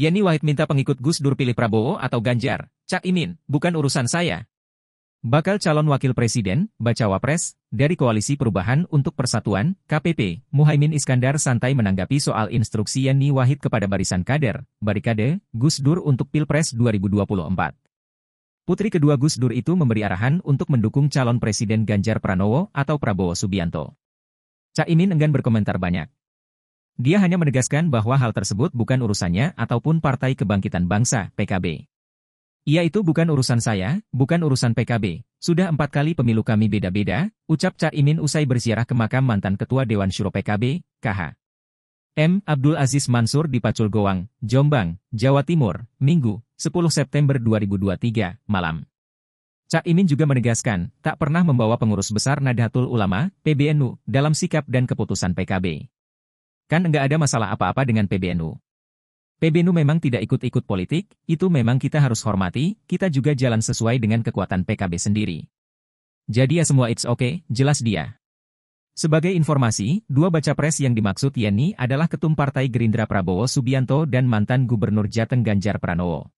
Yeni Wahid minta pengikut Gus Dur pilih Prabowo atau Ganjar, Cak Imin, bukan urusan saya. Bakal calon wakil presiden, baca wapres, dari Koalisi Perubahan untuk Persatuan, KPP, Muhaimin Iskandar santai menanggapi soal instruksi Yeni Wahid kepada barisan kader, barikade, Gus Dur untuk Pilpres 2024. Putri kedua Gus Dur itu memberi arahan untuk mendukung calon presiden Ganjar Pranowo atau Prabowo Subianto. Cak Imin enggan berkomentar banyak. Dia hanya menegaskan bahwa hal tersebut bukan urusannya ataupun Partai Kebangkitan Bangsa, PKB. Ia itu bukan urusan saya, bukan urusan PKB. Sudah empat kali pemilu kami beda-beda, ucap Cak Imin usai berziarah ke makam mantan Ketua Dewan Syuro PKB, KH. M. Abdul Aziz Mansur di Pacul Goang, Jombang, Jawa Timur, Minggu, 10 September 2023, malam. Cak Imin juga menegaskan, tak pernah membawa pengurus besar Nahdlatul Ulama, PBNU, dalam sikap dan keputusan PKB. Kan enggak ada masalah apa-apa dengan PBNU. PBNU memang tidak ikut-ikut politik, itu memang kita harus hormati, kita juga jalan sesuai dengan kekuatan PKB sendiri. Jadi ya semua it's okay, jelas dia. Sebagai informasi, dua baca pres yang dimaksud Yeni adalah ketum Partai Gerindra Prabowo Subianto dan mantan Gubernur Jateng Ganjar Pranowo.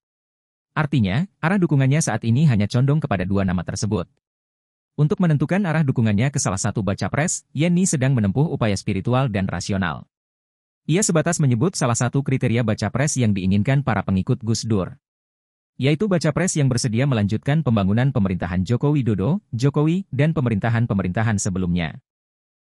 Artinya, arah dukungannya saat ini hanya condong kepada dua nama tersebut. Untuk menentukan arah dukungannya ke salah satu baca pres, Yeni sedang menempuh upaya spiritual dan rasional. Ia sebatas menyebut salah satu kriteria baca pres yang diinginkan para pengikut Gus Dur. Yaitu baca pres yang bersedia melanjutkan pembangunan pemerintahan Jokowi Dodo, Jokowi, dan pemerintahan-pemerintahan sebelumnya.